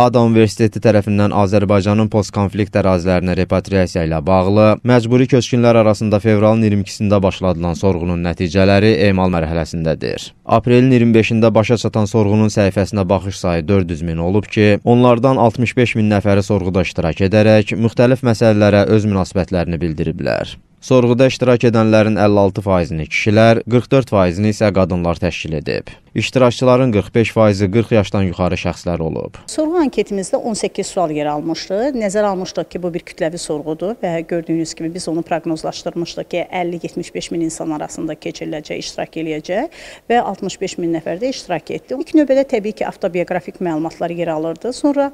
ADA Universiteti tərəfindən Azərbaycanın postkonflikt ərazilərinə repatriasiya ilə bağlı məcburi köçkünlər arasında fevralın 22-sində başladılan sorğunun nəticələri emal mərhələsindədir. Aprelin 25-də başa çatan sorğunun səhifəsinə baxış sayı 400 min olub ki, onlardan 65 min nəfəri sorğuda iştirak edərək müxtəlif məsələlərə öz münasibətlərini bildiriblər. Sorğuda iştirak edənlərin 56%-ni kişilər, 44%-ni isə qadınlar təşkil edib. İştirakçıların 45%-i 40 yaşdan yuxarı şəxslər olub. Sorğu anketimizdə 18 sual yer almışdı. Nəzərə almışdıq ki, bu bir kütləvi sorğudur və gördüyünüz kimi biz onu proqnozlaşdırmışdıq ki, 50-75 min insan arasında keçiriləcək, iştirak eləyəcək və 65 min nəfər də iştirak etdi. İlk növbədə təbii ki, avtobioqrafik məlumatlar yer alırdı. Sonra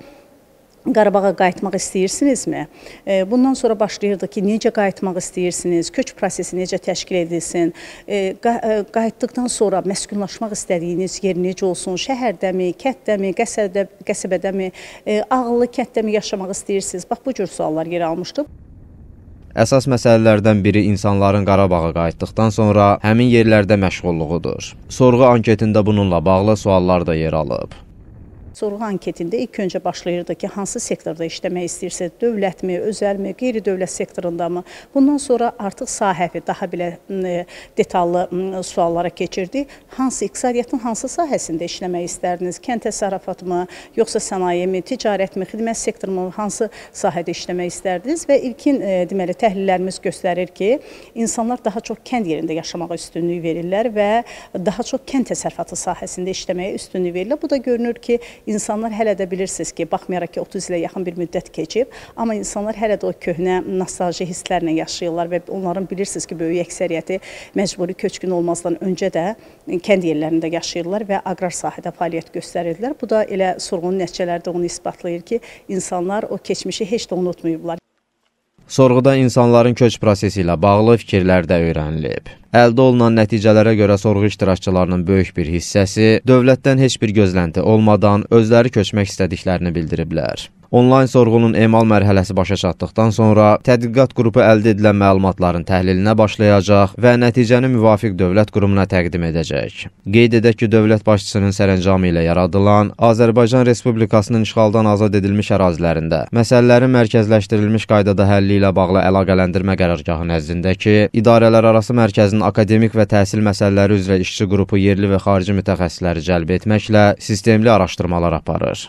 Qarabağa qayıtmaq istəyirsinizmi? E, bundan sonra başlayırdı ki, necə qayıtmaq istəyirsiniz, köç prosesi necə təşkil edilsin, e, e, qayıtdıqdan sonra məskunlaşmaq istədiyiniz yer necə olsun, şəhərdəmi, kətdəmi, qəsədə, qəsəbədəmi, ağıllı kətdəmi yaşamaq istəyirsiniz? Bax, bu cür suallar yer almışdı. Əsas məsələlərdən biri insanların Qarabağa qayıtdıqdan sonra həmin yerlərdə məşğulluğudur. Sorğu anketində bununla bağlı suallar da yer alıb. Sorğu anketində ilk öncə başlayırdı ki, hansı sektorda işləmək istəyirsə, dövlətmi, özəlmi, qeyri-dövlət sektorundamı? Bundan sonra artıq sahəvi daha belə e, detallı suallara keçirdi. Hansı iqtisadiyyatın hansı sahəsində işləmək istərdiniz? Kənd təsərrüfatmı, yoxsa sənayemi, ticarətmi, xidmət sektorumu, hansı sahədə işləmək istərdiniz? Və ilkin e, deməli təhlillərimiz göstərir ki, insanlar daha çox kənd yerində yaşamağa üstünlük verirlər və daha çox kənd təsərrüfatı sahəsində işləməyə üstünlük verirlər. Bu da görünür ki, insanlar hələ də bilirsiniz ki, baxmayaraq ki, 30 ilə yaxın bir müddət keçib, amma insanlar hələ də o köhnə nostalji hisslərlə yaşayırlar və onların bilirsiniz ki, böyük əksəriyyəti məcburi köçkün olmazdan öncə də kənd yerlərində yaşayırlar və aqrar sahədə fəaliyyət göstərirdilər. Bu da elə sorğunun nəticələri də onu isbatlayır ki, insanlar o keçmişi heç də unutmayıblar. Sorğuda insanların köç prosesi ilə bağlı fikirlər də öyrənilib. Əldə olunan nəticələrə görə sorğu iştirakçılarının böyük bir hissəsi dövlətdən heç bir gözlənti olmadan özləri köçmək istədiklərini bildiriblər. Onlayn sorğunun emal mərhələsi başa çatdıqdan sonra tədqiqat qrupu əldə edilən məlumatların təhlilinə başlayacaq və nəticəni müvafiq dövlət qurumuna təqdim edəcək. Qeyd edək ki, dövlət başçısının sərəncamı ilə yaradılan Azərbaycan Respublikasının işğaldan azad edilmiş ərazilərində məsələlərin mərkəzləşdirilmiş qaydada həlli ilə bağlı əlaqələndirmə qərargahı nəzdindəki idarələrarası mərkəzin akademik və təhsil məsələləri üzrə işçi qrupu yerli və xarici mütəxəssisləri cəlb etməklə sistemli araşdırmalar aparır.